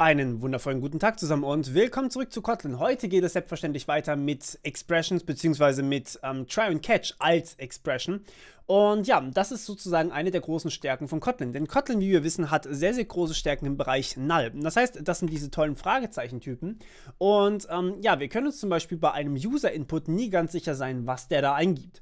Einen wundervollen guten Tag zusammen und willkommen zurück zu Kotlin. Heute geht es selbstverständlich weiter mit Expressions bzw. mit ähm, Try and Catch als Expression. Und ja, das ist sozusagen eine der großen Stärken von Kotlin. Denn Kotlin, wie wir wissen, hat sehr, sehr große Stärken im Bereich Null. Das heißt, das sind diese tollen Fragezeichentypen. Und ähm, ja, wir können uns zum Beispiel bei einem User-Input nie ganz sicher sein, was der da eingibt.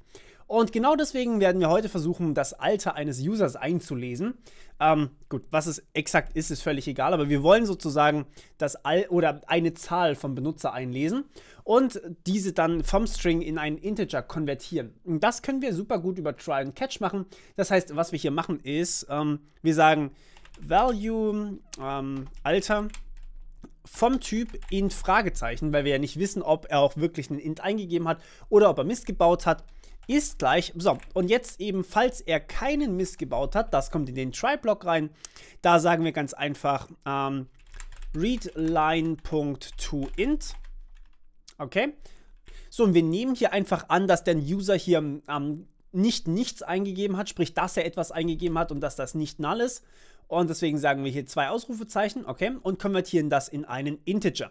Und genau deswegen werden wir heute versuchen, das Alter eines Users einzulesen. Ähm, gut, was es exakt ist, ist völlig egal, aber wir wollen sozusagen das All oder eine Zahl vom Benutzer einlesen und diese dann vom String in einen Integer konvertieren. Und das können wir super gut über Try and Catch machen. Das heißt, was wir hier machen ist, ähm, wir sagen Value ähm, Alter vom Typ int Fragezeichen, weil wir ja nicht wissen, ob er auch wirklich einen int eingegeben hat oder ob er Mist gebaut hat ist gleich. So, und jetzt eben, falls er keinen Mist gebaut hat, das kommt in den Try-Block rein. Da sagen wir ganz einfach ähm, readLine.toInt. Okay. So, und wir nehmen hier einfach an, dass der User hier ähm, nicht nichts eingegeben hat, sprich, dass er etwas eingegeben hat und dass das nicht null ist. Und deswegen sagen wir hier zwei Ausrufezeichen, okay, und konvertieren das in einen Integer.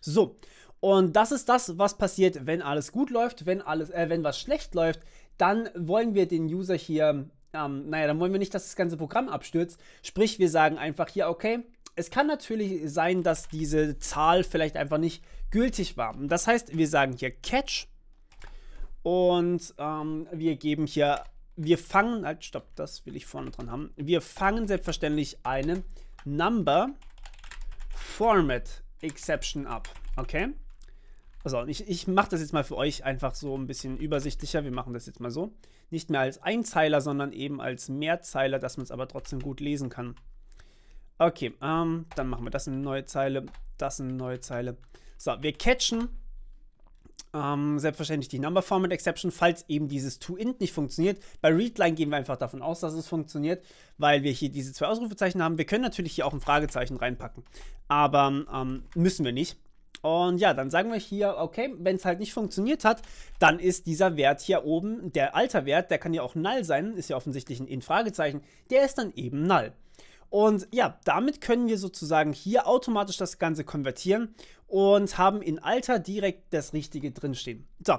So, und das ist das, was passiert, wenn alles gut läuft, wenn alles, äh, wenn was schlecht läuft, dann wollen wir den User hier, ähm, naja, dann wollen wir nicht, dass das ganze Programm abstürzt. Sprich, wir sagen einfach hier, okay, es kann natürlich sein, dass diese Zahl vielleicht einfach nicht gültig war. Das heißt, wir sagen hier Catch und ähm, wir geben hier, wir fangen, halt, stopp, das will ich vorne dran haben. Wir fangen selbstverständlich eine Number Format Exception ab, okay? also ich, ich mache das jetzt mal für euch einfach so ein bisschen übersichtlicher. Wir machen das jetzt mal so. Nicht mehr als Einzeiler, sondern eben als Mehrzeiler, dass man es aber trotzdem gut lesen kann. Okay, ähm, dann machen wir das in eine neue Zeile, das in eine neue Zeile. So, wir catchen ähm, selbstverständlich die Number Format Exception, falls eben dieses toInt nicht funktioniert. Bei Readline gehen wir einfach davon aus, dass es funktioniert, weil wir hier diese zwei Ausrufezeichen haben. Wir können natürlich hier auch ein Fragezeichen reinpacken, aber ähm, müssen wir nicht. Und ja, dann sagen wir hier, okay, wenn es halt nicht funktioniert hat, dann ist dieser Wert hier oben, der Alterwert, der kann ja auch null sein, ist ja offensichtlich ein In-Fragezeichen, der ist dann eben null. Und ja, damit können wir sozusagen hier automatisch das Ganze konvertieren und haben in Alter direkt das Richtige drinstehen. So, und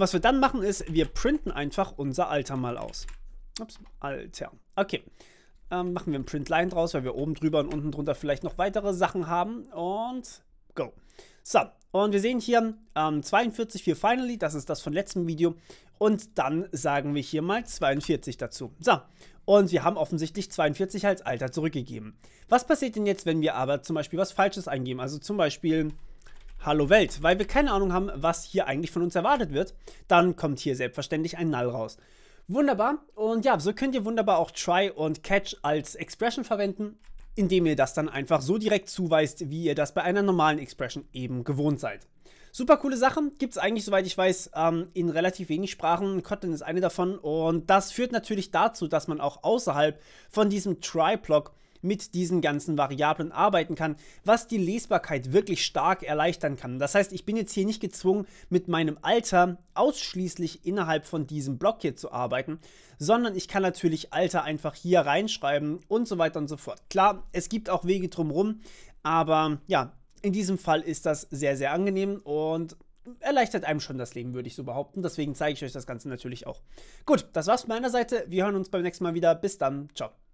was wir dann machen ist, wir printen einfach unser Alter mal aus. Ups, Alter. Okay, ähm, machen wir ein Printline draus, weil wir oben drüber und unten drunter vielleicht noch weitere Sachen haben. Und go. So, und wir sehen hier ähm, 42 für Finally, das ist das von letztem Video. Und dann sagen wir hier mal 42 dazu. So, und wir haben offensichtlich 42 als Alter zurückgegeben. Was passiert denn jetzt, wenn wir aber zum Beispiel was Falsches eingeben? Also zum Beispiel Hallo Welt, weil wir keine Ahnung haben, was hier eigentlich von uns erwartet wird. Dann kommt hier selbstverständlich ein Null raus. Wunderbar. Und ja, so könnt ihr wunderbar auch Try und Catch als Expression verwenden indem ihr das dann einfach so direkt zuweist, wie ihr das bei einer normalen Expression eben gewohnt seid. Super coole Sachen gibt es eigentlich, soweit ich weiß, ähm, in relativ wenig Sprachen. Kotlin ist eine davon und das führt natürlich dazu, dass man auch außerhalb von diesem Try-Block mit diesen ganzen Variablen arbeiten kann, was die Lesbarkeit wirklich stark erleichtern kann. Das heißt, ich bin jetzt hier nicht gezwungen, mit meinem Alter ausschließlich innerhalb von diesem Block hier zu arbeiten, sondern ich kann natürlich Alter einfach hier reinschreiben und so weiter und so fort. Klar, es gibt auch Wege drumherum, aber ja, in diesem Fall ist das sehr, sehr angenehm und erleichtert einem schon das Leben, würde ich so behaupten. Deswegen zeige ich euch das Ganze natürlich auch. Gut, das war's von meiner Seite. Wir hören uns beim nächsten Mal wieder. Bis dann. Ciao.